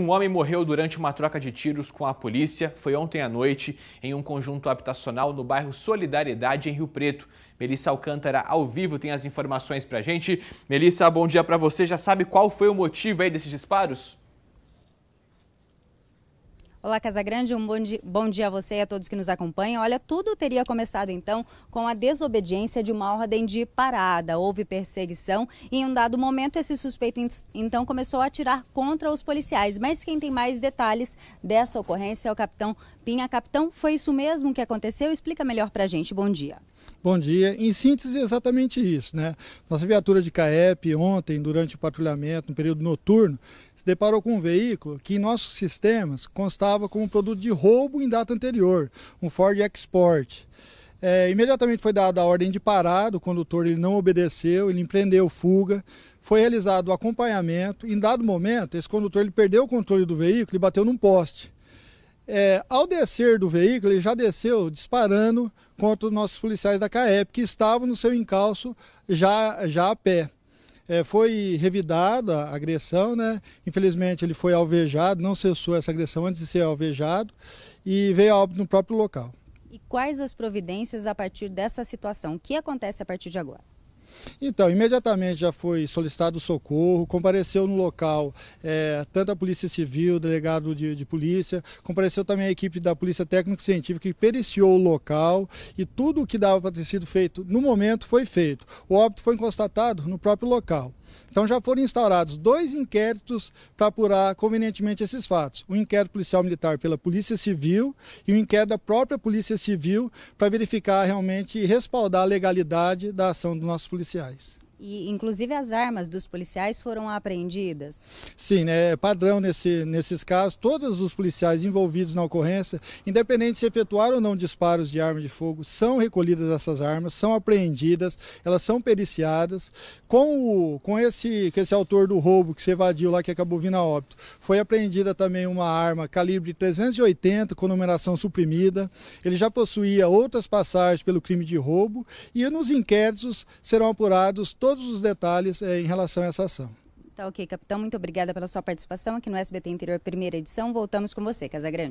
Um homem morreu durante uma troca de tiros com a polícia. Foi ontem à noite em um conjunto habitacional no bairro Solidariedade, em Rio Preto. Melissa Alcântara, ao vivo, tem as informações pra gente. Melissa, bom dia para você. Já sabe qual foi o motivo aí desses disparos? Olá, Grande, um bom dia, bom dia a você e a todos que nos acompanham. Olha, tudo teria começado então com a desobediência de uma ordem de parada. Houve perseguição e em um dado momento esse suspeito então começou a atirar contra os policiais. Mas quem tem mais detalhes dessa ocorrência é o capitão Pinha. Capitão, foi isso mesmo que aconteceu? Explica melhor pra gente. Bom dia. Bom dia. Em síntese, é exatamente isso, né? Nossa viatura de CAEP ontem, durante o patrulhamento, no período noturno, se deparou com um veículo que em nossos sistemas constava como produto de roubo em data anterior, um Ford Export. É, imediatamente foi dada a ordem de parar, o condutor ele não obedeceu, ele empreendeu fuga, foi realizado o acompanhamento. Em dado momento, esse condutor ele perdeu o controle do veículo e bateu num poste. É, ao descer do veículo, ele já desceu disparando contra os nossos policiais da CAEP, que estavam no seu encalço já, já a pé. É, foi revidada a agressão, né? Infelizmente ele foi alvejado, não cessou essa agressão antes de ser alvejado e veio a óbito no próprio local. E quais as providências a partir dessa situação? O que acontece a partir de agora? Então, imediatamente já foi solicitado socorro, compareceu no local é, tanto a Polícia Civil, delegado de, de, Polícia, compareceu também a equipe da Polícia Técnico-Científica que periciou o local e tudo o que dava para ter sido feito no momento foi feito. O óbito foi constatado no próprio local. Então já foram instaurados dois inquéritos para apurar convenientemente esses fatos. Um inquérito policial militar pela Polícia Civil e um inquérito da própria Polícia Civil para verificar realmente e respaldar a legalidade da ação dos nossos policiais. E, inclusive, as armas dos policiais foram apreendidas? Sim, né? é padrão nesse, nesses casos. Todos os policiais envolvidos na ocorrência, independente se efetuaram ou não disparos de arma de fogo, são recolhidas essas armas, são apreendidas, elas são periciadas. Com, o, com, esse, com esse autor do roubo que se evadiu lá, que acabou vindo a óbito, foi apreendida também uma arma calibre 380, com numeração suprimida. Ele já possuía outras passagens pelo crime de roubo e nos inquéritos serão apurados todos todos os detalhes é, em relação a essa ação. Tá ok, capitão. Muito obrigada pela sua participação aqui no SBT Interior Primeira Edição. Voltamos com você, Casagrande.